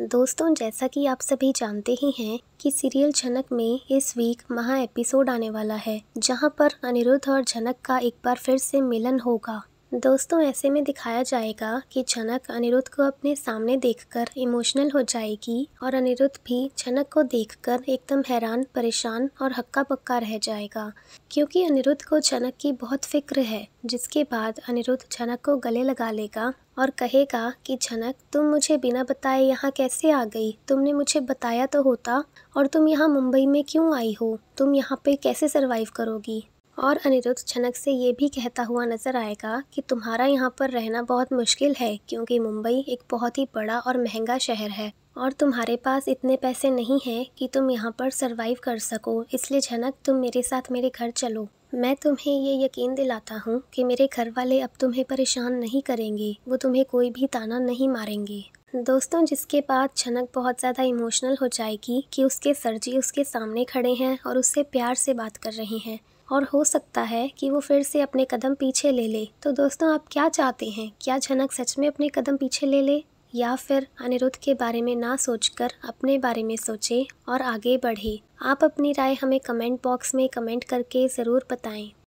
दोस्तों जैसा कि आप सभी जानते ही हैं कि सीरियल झनक में इस वीक महा एपिसोड आने वाला है जहां पर अनिरुद्ध और झनक का एक बार फिर से मिलन होगा दोस्तों ऐसे में दिखाया जाएगा कि छनक अनिरुद्ध को अपने सामने देखकर इमोशनल हो जाएगी और अनिरुद्ध भी छनक को देखकर एकदम हैरान परेशान और हक्का पक्का रह जाएगा क्योंकि अनिरुद्ध को छनक की बहुत फिक्र है जिसके बाद अनिरुद्ध छनक को गले लगा लेगा और कहेगा कि छनक तुम मुझे बिना बताए यहाँ कैसे आ गई तुमने मुझे बताया तो होता और तुम यहाँ मुंबई में क्यों आई हो तुम यहाँ पे कैसे सरवाइव करोगी और अनिरुद्ध छनक से ये भी कहता हुआ नजर आएगा कि तुम्हारा यहाँ पर रहना बहुत मुश्किल है क्योंकि मुंबई एक बहुत ही बड़ा और महंगा शहर है और तुम्हारे पास इतने पैसे नहीं हैं कि तुम यहाँ पर सरवाइव कर सको इसलिए झनक तुम मेरे साथ मेरे घर चलो मैं तुम्हें ये यकीन दिलाता हूँ कि मेरे घर वाले अब तुम्हें परेशान नहीं करेंगे वो तुम्हें कोई भी ताना नहीं मारेंगे दोस्तों जिसके बाद छनक बहुत ज़्यादा इमोशनल हो जाएगी कि उसके सर जी उसके सामने खड़े हैं और उससे प्यार से बात कर रहे हैं और हो सकता है कि वो फिर से अपने कदम पीछे ले ले तो दोस्तों आप क्या चाहते हैं क्या झनक सच में अपने कदम पीछे ले ले या फिर अनिरुद्ध के बारे में ना सोचकर अपने बारे में सोचे और आगे बढ़े आप अपनी राय हमें कमेंट बॉक्स में कमेंट करके ज़रूर बताएं